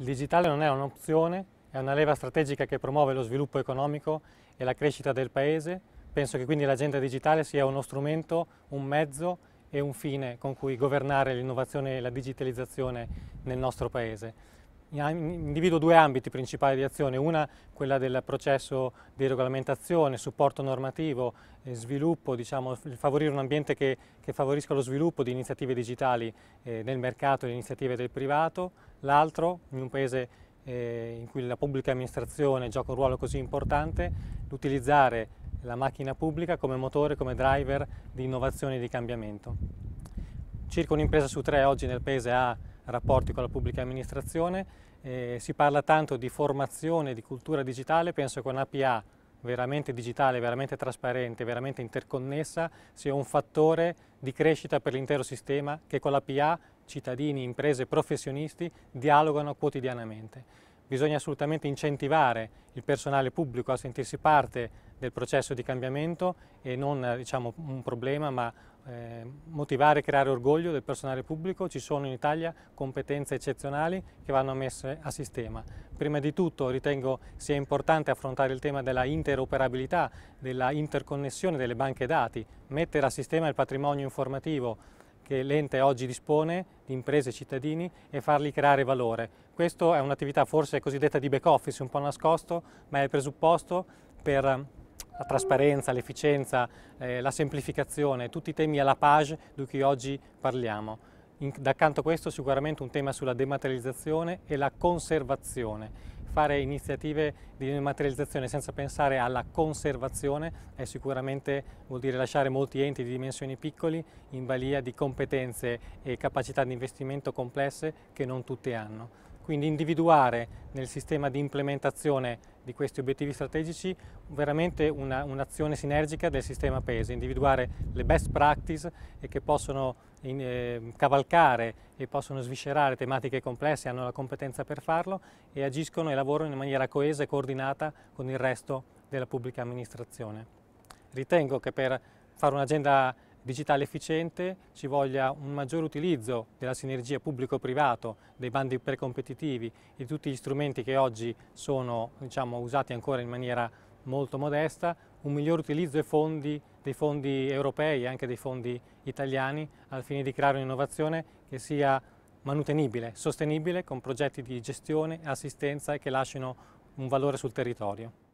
Il digitale non è un'opzione, è una leva strategica che promuove lo sviluppo economico e la crescita del Paese. Penso che quindi l'agenda digitale sia uno strumento, un mezzo e un fine con cui governare l'innovazione e la digitalizzazione nel nostro Paese individuo due ambiti principali di azione, una quella del processo di regolamentazione, supporto normativo, sviluppo, diciamo, favorire un ambiente che, che, favorisca lo sviluppo di iniziative digitali eh, nel mercato e iniziative del privato, l'altro in un paese eh, in cui la pubblica amministrazione gioca un ruolo così importante, l'utilizzare la macchina pubblica come motore, come driver di innovazione e di cambiamento. Circa un'impresa su tre oggi nel paese ha rapporti con la pubblica amministrazione. Eh, si parla tanto di formazione, di cultura digitale, penso che un'APA veramente digitale, veramente trasparente, veramente interconnessa sia un fattore di crescita per l'intero sistema che con l'APA cittadini, imprese, professionisti dialogano quotidianamente. Bisogna assolutamente incentivare il personale pubblico a sentirsi parte del processo di cambiamento e non diciamo, un problema ma eh, motivare e creare orgoglio del personale pubblico. Ci sono in Italia competenze eccezionali che vanno messe a sistema. Prima di tutto ritengo sia importante affrontare il tema della interoperabilità, della interconnessione delle banche dati, mettere a sistema il patrimonio informativo che l'ente oggi dispone di imprese e cittadini e farli creare valore. Questa è un'attività forse cosiddetta di back office, un po' nascosto, ma è il presupposto per ehm, la trasparenza, l'efficienza, eh, la semplificazione, tutti i temi alla page di cui oggi parliamo. In, d'accanto a questo sicuramente un tema sulla dematerializzazione e la conservazione fare iniziative di materializzazione senza pensare alla conservazione è sicuramente vuol dire lasciare molti enti di dimensioni piccoli in balia di competenze e capacità di investimento complesse che non tutte hanno. Quindi individuare nel sistema di implementazione di questi obiettivi strategici veramente un'azione sinergica del sistema paese, individuare le best practice che possono in, eh, cavalcare e possono sviscerare tematiche complesse, hanno la competenza per farlo e agiscono e lavorano in maniera coesa e coordinata con il resto della pubblica amministrazione. Ritengo che per fare un'agenda digitale efficiente ci voglia un maggior utilizzo della sinergia pubblico-privato, dei bandi precompetitivi e di tutti gli strumenti che oggi sono diciamo, usati ancora in maniera molto modesta, un miglior utilizzo dei fondi, dei fondi europei e anche dei fondi italiani al fine di creare un'innovazione che sia manutenibile, sostenibile, con progetti di gestione, e assistenza e che lasciano un valore sul territorio.